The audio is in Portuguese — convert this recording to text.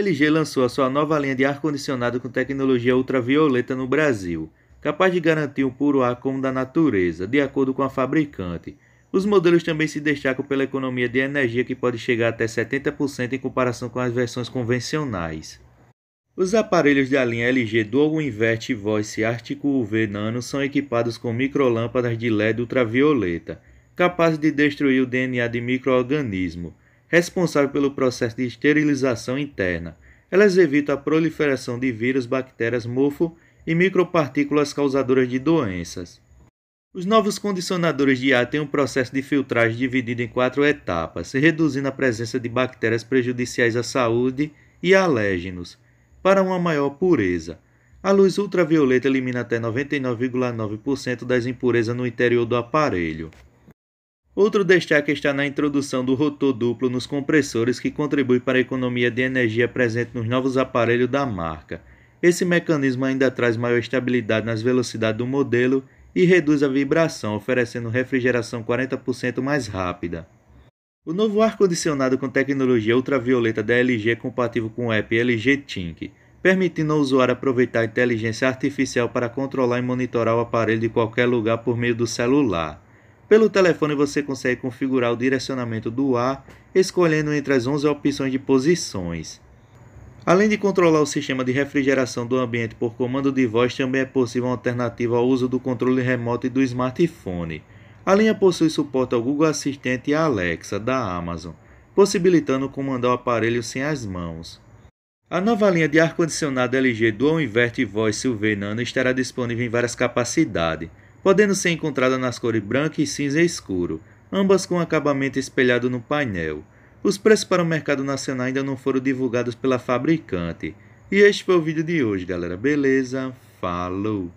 LG lançou a sua nova linha de ar-condicionado com tecnologia ultravioleta no Brasil, capaz de garantir um puro ar como da natureza, de acordo com a fabricante. Os modelos também se destacam pela economia de energia que pode chegar até 70% em comparação com as versões convencionais. Os aparelhos da linha LG Dual Invert Voice Articulo V Nano são equipados com microlâmpadas de LED ultravioleta, capazes de destruir o DNA de microorganismo responsável pelo processo de esterilização interna. Elas evitam a proliferação de vírus, bactérias, mofo e micropartículas causadoras de doenças. Os novos condicionadores de ar têm um processo de filtragem dividido em quatro etapas, reduzindo a presença de bactérias prejudiciais à saúde e alérgenos, para uma maior pureza. A luz ultravioleta elimina até 99,9% das impurezas no interior do aparelho. Outro destaque está na introdução do rotor duplo nos compressores, que contribui para a economia de energia presente nos novos aparelhos da marca. Esse mecanismo ainda traz maior estabilidade nas velocidades do modelo e reduz a vibração, oferecendo refrigeração 40% mais rápida. O novo ar-condicionado com tecnologia ultravioleta da LG é compatível com o app LG Think, permitindo ao usuário aproveitar a inteligência artificial para controlar e monitorar o aparelho de qualquer lugar por meio do celular. Pelo telefone você consegue configurar o direcionamento do ar, escolhendo entre as 11 opções de posições. Além de controlar o sistema de refrigeração do ambiente por comando de voz, também é possível uma alternativa ao uso do controle remoto e do smartphone. A linha possui suporte ao Google Assistente e Alexa da Amazon, possibilitando comandar o aparelho sem as mãos. A nova linha de ar-condicionado LG Dual Invert Voice Silver Nano estará disponível em várias capacidades podendo ser encontrada nas cores branca e cinza escuro, ambas com acabamento espelhado no painel. Os preços para o mercado nacional ainda não foram divulgados pela fabricante. E este foi o vídeo de hoje, galera. Beleza? Falou!